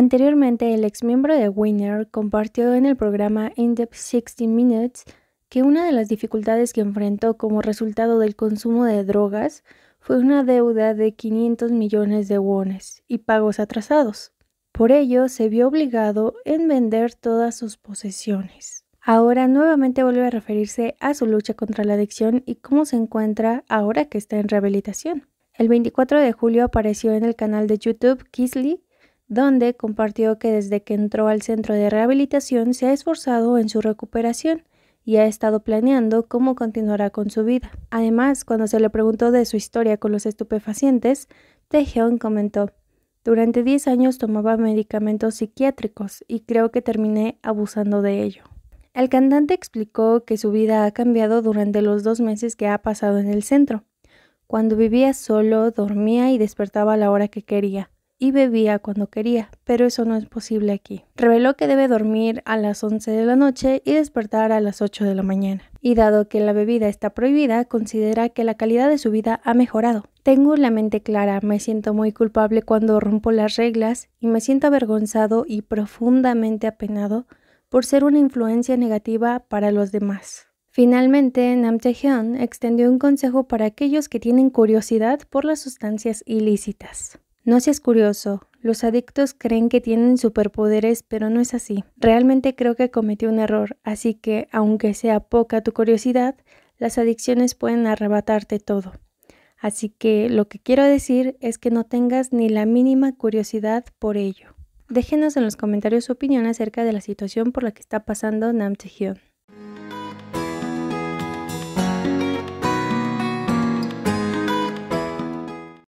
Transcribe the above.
Anteriormente, el ex miembro de Winner compartió en el programa In Depth 60 Minutes que una de las dificultades que enfrentó como resultado del consumo de drogas fue una deuda de 500 millones de wones y pagos atrasados. Por ello, se vio obligado en vender todas sus posesiones. Ahora nuevamente vuelve a referirse a su lucha contra la adicción y cómo se encuentra ahora que está en rehabilitación. El 24 de julio apareció en el canal de YouTube Kisley donde compartió que desde que entró al centro de rehabilitación se ha esforzado en su recuperación y ha estado planeando cómo continuará con su vida. Además, cuando se le preguntó de su historia con los estupefacientes, Taehyung comentó, durante 10 años tomaba medicamentos psiquiátricos y creo que terminé abusando de ello. El cantante explicó que su vida ha cambiado durante los dos meses que ha pasado en el centro. Cuando vivía solo, dormía y despertaba a la hora que quería y bebía cuando quería, pero eso no es posible aquí. Reveló que debe dormir a las 11 de la noche y despertar a las 8 de la mañana. Y dado que la bebida está prohibida, considera que la calidad de su vida ha mejorado. Tengo la mente clara, me siento muy culpable cuando rompo las reglas y me siento avergonzado y profundamente apenado por ser una influencia negativa para los demás. Finalmente, Nam tae extendió un consejo para aquellos que tienen curiosidad por las sustancias ilícitas. No seas curioso. Los adictos creen que tienen superpoderes, pero no es así. Realmente creo que cometí un error, así que, aunque sea poca tu curiosidad, las adicciones pueden arrebatarte todo. Así que lo que quiero decir es que no tengas ni la mínima curiosidad por ello. Déjenos en los comentarios su opinión acerca de la situación por la que está pasando Nam Tae-hyun.